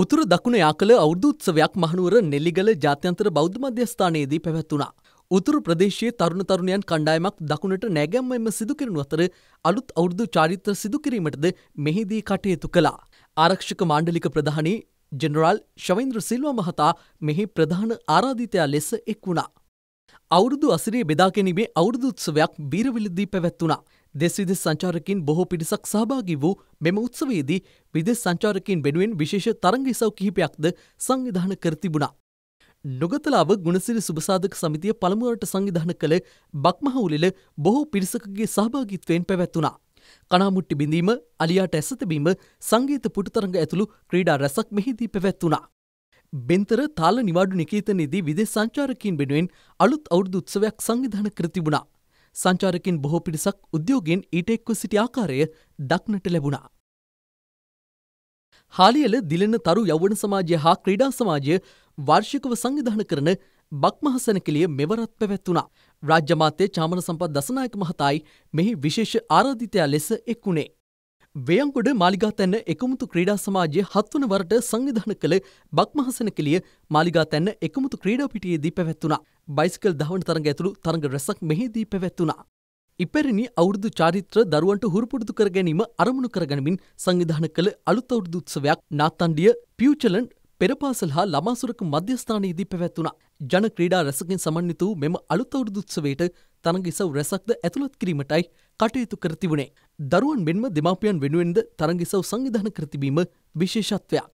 උතුරු දකුණ යාකල අවුදු උත්සවයක් මහනුවර නෙල්ලිගල ජාත්‍යන්තර බෞද්ධ මධ්‍යස්ථානයේදී පැවැත්වුණා. උතුරු ප්‍රදේශයේ තරුණ තරුණයන් කණ්ඩායමක් දකුණට නෑගැම්මම සිදු කරනු අතර අලුත් අවුරුදු චාරිත්‍ර සිදු කිරීමටද මෙහිදී කටයුතු කළා. ආරක්ෂක මාණ්ඩලික ප්‍රධානී ජෙනරාල් ශවේන්ද්‍ර සිල්වා මහතා මෙහි ප්‍රධාන ආරාධිතයා ලෙස එක් වුණා. අවුරුදු අසිරේ බෙදාගැනීමේ අවුරුදුත්සවයක් බීරවිලදී පැවැත්වුණා. දෙස් විදෙස් සංචාරකින් බොහෝ පිරිසක් සහභාගී වූ මෙම උත්සවයේදී විදෙස් සංචාරකින් වෙනුවෙන් විශේෂ තරංග ඉසව් කිහිපයක්ද සංවිධාන කර තිබුණා. නොගතලාව ගුණසිරි සුභසාධක සමිතිය පළමුවට සංවිධාන කළ බක්මහවුලිල බොහෝ පිරිසකගේ සහභාගිත්වයෙන් පැවැත්වුණා. කනාමුට්ටි බිඳීම අලියාට ඇසතබීම සංගීත පුටතරඟ ඇතුළු ක්‍රීඩා රැසක් මෙහිදී පැවැත්වුණා. බෙන්තර තාල නිවාඩු නිකේතනයේදී විදෙස් සංචාරකයන් වෙනුවෙන් අලුත් අවුරුදු උත්සවයක් සංවිධානය කර තිබුණා. සංචාරකින් බොහෝ පිරිසක් උද්‍යෝගයෙන් ඊට එක්ව සිටි ආකාරය දක්නට ලැබුණා. හාලියල දිලෙන තරු යෞවන සමාජය හා ක්‍රීඩා සමාජය වාර්ෂිකව සංවිධාන කරන බක්මහසනකලිය මෙවරත් පැවැත්වුණා. රාජ්‍යමාතය චාමන සම්පත් දසනායක මහතායි මෙහි විශේෂ ආරාධිතයා ලෙස එක්වුණේ. වයංගොඩ මාලිගාතැන්න එකමුතු ක්‍රීඩා සමාජය හත්වන වරට සංවිධාන කළ බක්මහසන කළිය මාලිගාතැන්න එකමුතු ක්‍රීඩා පිටියේදී පැවැත්වුණා. බයිසිකල් දහවන තරඟ ඇතුළු තරඟ රැසක් මෙහිදී පැවැත්වුණා. ඉපැරිණි අවුරුදු චාරිත්‍ර දරුවන්ට හුරුපුරුදු කර ගැනීම අරමුණු කරගනිමින් සංවිධාන කළ අලුත් අවුරුදු උත්සවයක් නාත්තන්ඩිය පියුචලන් පෙරපාසල් හා ළමාසුරක මධ්‍යස්ථානයේදී පැවැත්වුණා. ජන ක්‍රීඩා රැසකින් සමන්විත වූ මෙම අලුත් අවුරුදු උත්සවයට තරග ඉසව් රැසක්ද ඇතුළත් කිරීමටයි කටයුතු කර තිබුණේ. දරුවන් මෙන්ම දෙමාපියන් වෙනුවෙන්ද තරග ඉසව් සංවිධාන කර තිබීම විශේෂත්වයක්.